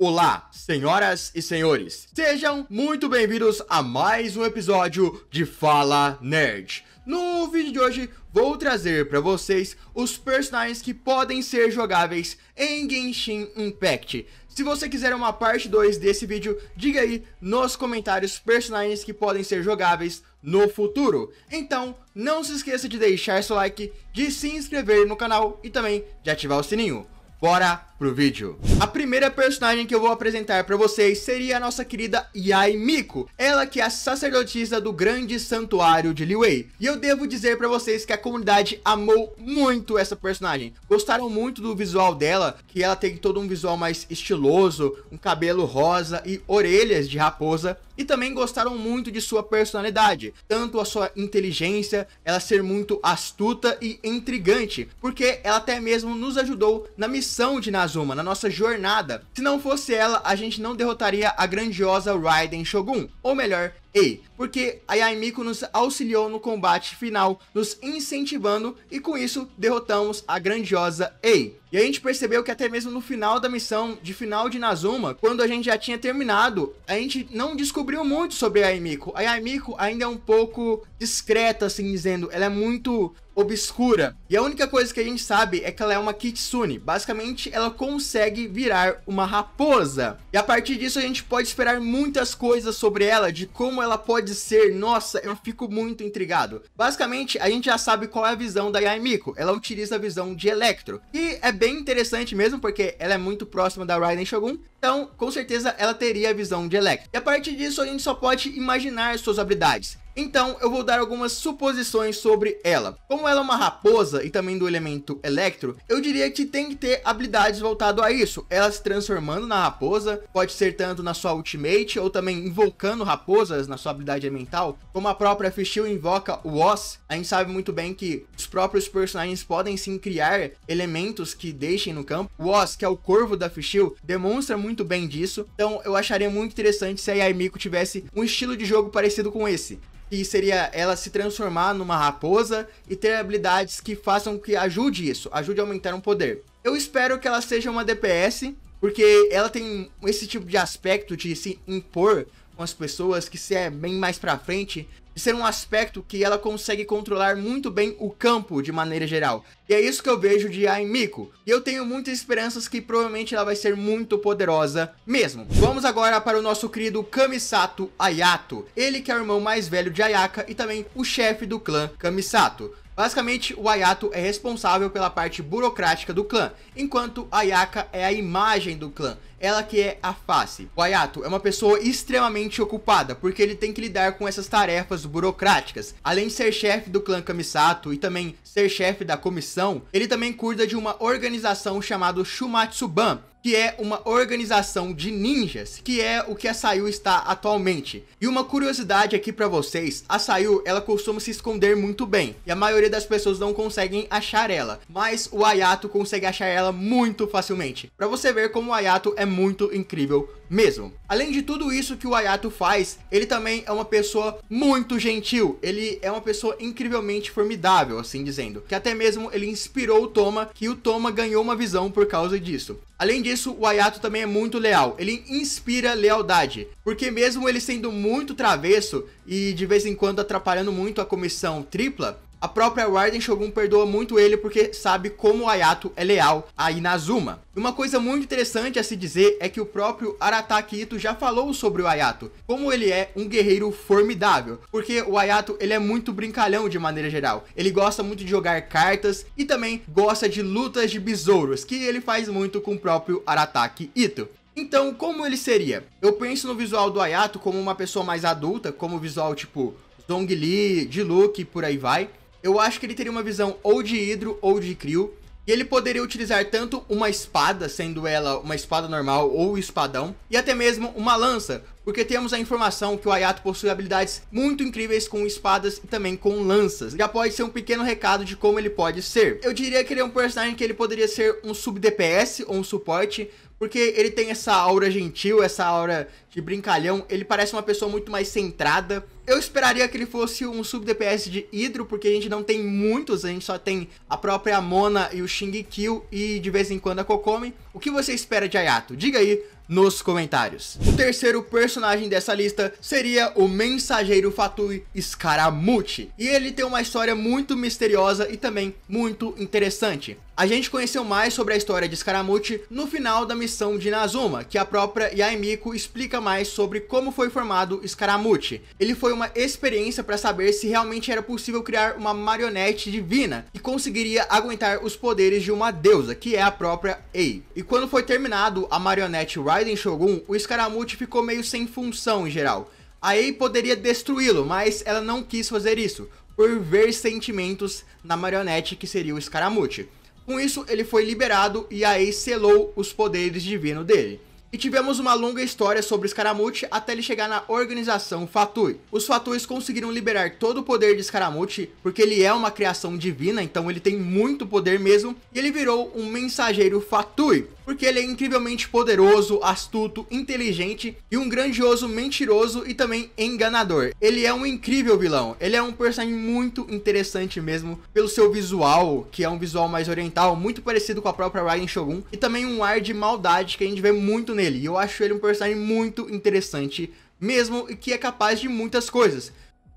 Olá, senhoras e senhores. Sejam muito bem-vindos a mais um episódio de Fala Nerd. No vídeo de hoje, vou trazer para vocês os personagens que podem ser jogáveis em Genshin Impact. Se você quiser uma parte 2 desse vídeo, diga aí nos comentários personagens que podem ser jogáveis no futuro. Então, não se esqueça de deixar seu like, de se inscrever no canal e também de ativar o sininho. Bora pro vídeo. A primeira personagem que eu vou apresentar para vocês seria a nossa querida Yai Miko, ela que é a sacerdotisa do grande santuário de Liwei. E eu devo dizer para vocês que a comunidade amou muito essa personagem. Gostaram muito do visual dela, que ela tem todo um visual mais estiloso, um cabelo rosa e orelhas de raposa. E também gostaram muito de sua personalidade, tanto a sua inteligência, ela ser muito astuta e intrigante, porque ela até mesmo nos ajudou na missão de Inazuma, na nossa jornada. Se não fosse ela, a gente não derrotaria a grandiosa Raiden Shogun, ou melhor, Ei, porque a Yaimiko nos auxiliou no combate final, nos incentivando e com isso derrotamos a grandiosa Ei. E a gente percebeu que até mesmo no final da missão, de final de Nazuma, quando a gente já tinha terminado, a gente não descobriu muito sobre a Yaimiko. A Yaimiko ainda é um pouco discreta, assim dizendo, ela é muito obscura. E a única coisa que a gente sabe é que ela é uma kitsune. Basicamente, ela consegue virar uma raposa. E a partir disso a gente pode esperar muitas coisas sobre ela, de como como ela pode ser, nossa, eu fico muito intrigado. Basicamente, a gente já sabe qual é a visão da Yaimiko, ela utiliza a visão de Electro. E é bem interessante mesmo, porque ela é muito próxima da Raiden Shogun, então com certeza ela teria a visão de Electro. E a partir disso a gente só pode imaginar suas habilidades. Então eu vou dar algumas suposições sobre ela. Como ela é uma raposa e também do elemento Electro, eu diria que tem que ter habilidades voltado a isso. Ela se transformando na raposa, pode ser tanto na sua ultimate ou também invocando raposas na sua habilidade elemental, como a própria Fischl invoca o Oz. A gente sabe muito bem que os próprios personagens podem sim criar elementos que deixem no campo. O Oz, que é o corvo da Fischl, demonstra muito bem disso. Então eu acharia muito interessante se a Yaimiko tivesse um estilo de jogo parecido com esse que seria ela se transformar numa raposa e ter habilidades que façam que ajude isso, ajude a aumentar um poder. Eu espero que ela seja uma DPS, porque ela tem esse tipo de aspecto de se impor com as pessoas que se é bem mais pra frente, ser um aspecto que ela consegue controlar muito bem o campo de maneira geral. E é isso que eu vejo de Aimiko. E eu tenho muitas esperanças que provavelmente ela vai ser muito poderosa mesmo. Vamos agora para o nosso querido Kamisato Ayato. Ele que é o irmão mais velho de Ayaka e também o chefe do clã Kamisato. Basicamente, o Ayato é responsável pela parte burocrática do clã, enquanto Ayaka é a imagem do clã, ela que é a face. O Ayato é uma pessoa extremamente ocupada, porque ele tem que lidar com essas tarefas burocráticas. Além de ser chefe do clã Kamisato e também ser chefe da comissão, ele também cuida de uma organização chamada Shumatsuban, que é uma organização de ninjas, que é o que a Sayu está atualmente. E uma curiosidade aqui para vocês, a Sayu, ela costuma se esconder muito bem, e a maioria das pessoas não conseguem achar ela, mas o Ayato consegue achar ela muito facilmente. Para você ver como o Ayato é muito incrível mesmo. Além de tudo isso que o Ayato faz, ele também é uma pessoa muito gentil, ele é uma pessoa incrivelmente formidável, assim dizendo, que até mesmo ele inspirou o Toma, que o Toma ganhou uma visão por causa disso. Além disso, o Ayato também é muito leal, ele inspira lealdade, porque mesmo ele sendo muito travesso e de vez em quando atrapalhando muito a comissão tripla, a própria Raiden Shogun perdoa muito ele porque sabe como o Ayato é leal a Inazuma. Uma coisa muito interessante a se dizer é que o próprio Arataki Ito já falou sobre o Ayato, como ele é um guerreiro formidável, porque o Ayato ele é muito brincalhão de maneira geral. Ele gosta muito de jogar cartas e também gosta de lutas de besouros, que ele faz muito com o próprio Arataki Ito. Então, como ele seria? Eu penso no visual do Ayato como uma pessoa mais adulta, como visual tipo Dong Li, de Luke, por aí vai eu acho que ele teria uma visão ou de Hidro ou de Krio. E ele poderia utilizar tanto uma espada, sendo ela uma espada normal ou espadão, e até mesmo uma lança, porque temos a informação que o Ayato possui habilidades muito incríveis com espadas e também com lanças. Já pode ser um pequeno recado de como ele pode ser. Eu diria que ele é um personagem que ele poderia ser um sub-DPS ou um suporte, porque ele tem essa aura gentil, essa aura de brincalhão, ele parece uma pessoa muito mais centrada, eu esperaria que ele fosse um sub-DPS de Hidro, porque a gente não tem muitos, a gente só tem a própria Mona e o Kill e de vez em quando a Kokomi. O que você espera de Hayato? Diga aí nos comentários. O terceiro personagem dessa lista seria o mensageiro Fatui Scaramucci. E ele tem uma história muito misteriosa e também muito interessante. A gente conheceu mais sobre a história de Scaramucci no final da missão de Nazuma, que a própria Yaimiko explica mais sobre como foi formado Scaramucci. Ele foi uma experiência para saber se realmente era possível criar uma marionete divina e conseguiria aguentar os poderes de uma deusa, que é a própria Ei. E quando foi terminado a marionete Raiden Shogun, o Scaramucci ficou meio sem função em geral. A EI poderia destruí-lo, mas ela não quis fazer isso, por ver sentimentos na marionete que seria o Scaramucci. Com isso, ele foi liberado e a EI selou os poderes divinos dele. E tivemos uma longa história sobre Scaramucci até ele chegar na organização Fatui. Os Fatuis conseguiram liberar todo o poder de Scaramucci, porque ele é uma criação divina, então ele tem muito poder mesmo, e ele virou um mensageiro Fatui, porque ele é incrivelmente poderoso, astuto, inteligente e um grandioso mentiroso e também enganador. Ele é um incrível vilão, ele é um personagem muito interessante mesmo, pelo seu visual, que é um visual mais oriental, muito parecido com a própria Raiden Shogun, e também um ar de maldade que a gente vê muito nele, e eu acho ele um personagem muito interessante mesmo e que é capaz de muitas coisas.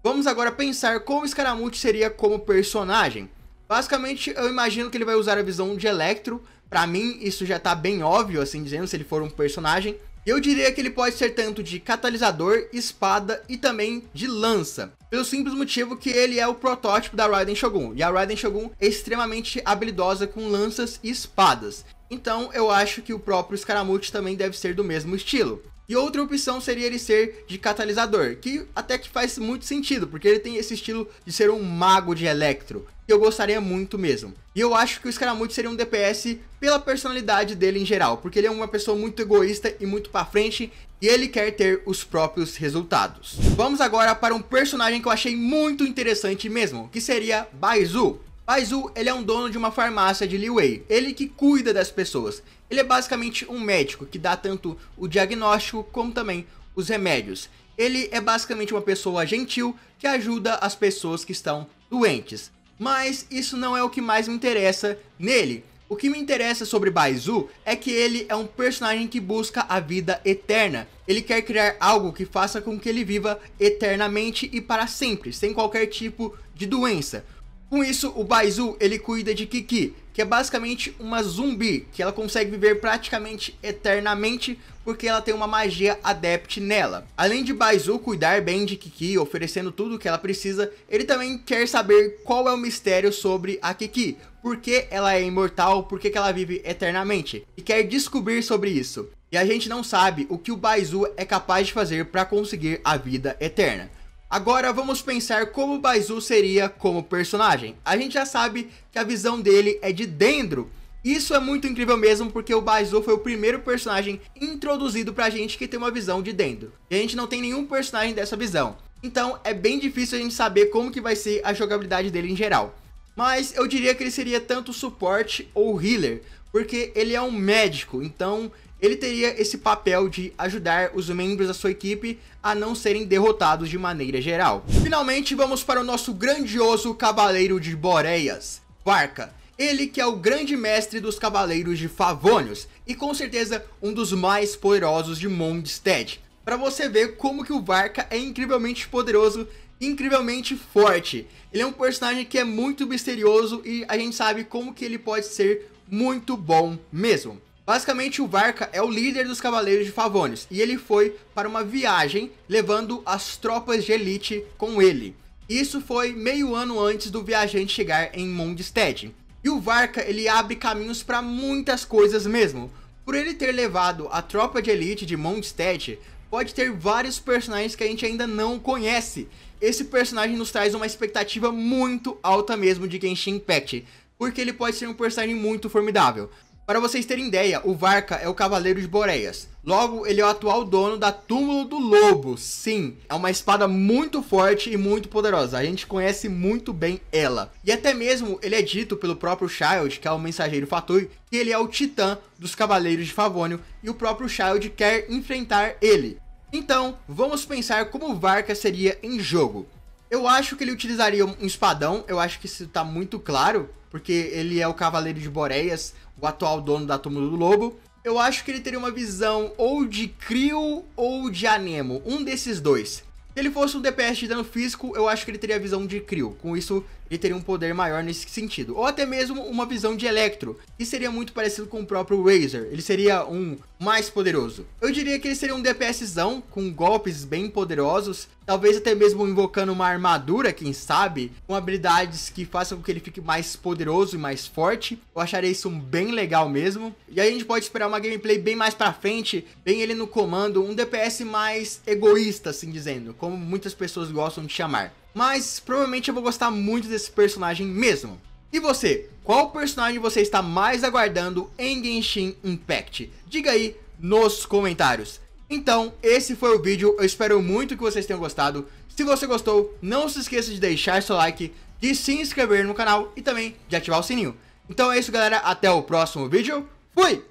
Vamos agora pensar como Scaramucci seria como personagem. Basicamente, eu imagino que ele vai usar a visão de Electro, para mim isso já tá bem óbvio, assim dizendo, se ele for um personagem. Eu diria que ele pode ser tanto de catalisador, espada e também de lança, pelo simples motivo que ele é o protótipo da Raiden Shogun, e a Raiden Shogun é extremamente habilidosa com lanças e espadas. Então eu acho que o próprio Scaramouche também deve ser do mesmo estilo. E outra opção seria ele ser de catalisador, que até que faz muito sentido, porque ele tem esse estilo de ser um mago de Electro, que eu gostaria muito mesmo. E eu acho que o Scaramouche seria um DPS pela personalidade dele em geral, porque ele é uma pessoa muito egoísta e muito pra frente, e ele quer ter os próprios resultados. Vamos agora para um personagem que eu achei muito interessante mesmo, que seria Baizu. Mas ele é um dono de uma farmácia de Wei. ele que cuida das pessoas. Ele é basicamente um médico que dá tanto o diagnóstico como também os remédios. Ele é basicamente uma pessoa gentil que ajuda as pessoas que estão doentes. Mas isso não é o que mais me interessa nele. O que me interessa sobre Baizu é que ele é um personagem que busca a vida eterna. Ele quer criar algo que faça com que ele viva eternamente e para sempre, sem qualquer tipo de doença. Com isso, o Baizu, ele cuida de Kiki, que é basicamente uma zumbi, que ela consegue viver praticamente eternamente porque ela tem uma magia adept nela. Além de Baizu cuidar bem de Kiki, oferecendo tudo o que ela precisa, ele também quer saber qual é o mistério sobre a Kiki, por que ela é imortal, por que, que ela vive eternamente, e quer descobrir sobre isso. E a gente não sabe o que o Baizu é capaz de fazer para conseguir a vida eterna. Agora vamos pensar como o Baizu seria como personagem. A gente já sabe que a visão dele é de dentro. Isso é muito incrível mesmo, porque o Baizu foi o primeiro personagem introduzido pra gente que tem uma visão de dentro. E a gente não tem nenhum personagem dessa visão. Então é bem difícil a gente saber como que vai ser a jogabilidade dele em geral. Mas eu diria que ele seria tanto suporte ou healer, porque ele é um médico, então ele teria esse papel de ajudar os membros da sua equipe a não serem derrotados de maneira geral. Finalmente, vamos para o nosso grandioso Cavaleiro de Boreias, Varca. Ele que é o grande mestre dos Cavaleiros de Favonius e com certeza um dos mais poderosos de Mondstadt. Para você ver como que o Varca é incrivelmente poderoso incrivelmente forte. Ele é um personagem que é muito misterioso e a gente sabe como que ele pode ser muito bom mesmo. Basicamente, o Varca é o líder dos Cavaleiros de Favônios e ele foi para uma viagem levando as tropas de elite com ele. Isso foi meio ano antes do viajante chegar em Mondstadt. E o Varca ele abre caminhos para muitas coisas mesmo. Por ele ter levado a tropa de elite de Mondstadt, pode ter vários personagens que a gente ainda não conhece. Esse personagem nos traz uma expectativa muito alta mesmo de Genshin Impact, porque ele pode ser um personagem muito formidável. Para vocês terem ideia, o Varca é o Cavaleiro de Boreias. Logo, ele é o atual dono da Túmulo do Lobo. Sim, é uma espada muito forte e muito poderosa. A gente conhece muito bem ela. E até mesmo ele é dito pelo próprio Child, que é o mensageiro Fatui, que ele é o titã dos Cavaleiros de Favônio e o próprio Child quer enfrentar ele. Então, vamos pensar como o Varca seria em jogo. Eu acho que ele utilizaria um espadão, eu acho que isso tá muito claro, porque ele é o Cavaleiro de Boreias, o atual dono da Túmulo do Lobo. Eu acho que ele teria uma visão ou de Krio ou de Anemo, um desses dois. Se ele fosse um DPS de dano físico, eu acho que ele teria a visão de Krio. Com isso, ele teria um poder maior nesse sentido. Ou até mesmo uma visão de Electro, que seria muito parecido com o próprio Razer. Ele seria um mais poderoso. Eu diria que ele seria um DPSzão, com golpes bem poderosos, talvez até mesmo invocando uma armadura, quem sabe, com habilidades que façam com que ele fique mais poderoso e mais forte. Eu acharia isso bem legal mesmo. E aí a gente pode esperar uma gameplay bem mais pra frente, bem ele no comando, um DPS mais egoísta, assim dizendo, como muitas pessoas gostam de chamar mas provavelmente eu vou gostar muito desse personagem mesmo. E você, qual personagem você está mais aguardando em Genshin Impact? Diga aí nos comentários. Então, esse foi o vídeo, eu espero muito que vocês tenham gostado. Se você gostou, não se esqueça de deixar seu like, de se inscrever no canal e também de ativar o sininho. Então é isso galera, até o próximo vídeo, fui!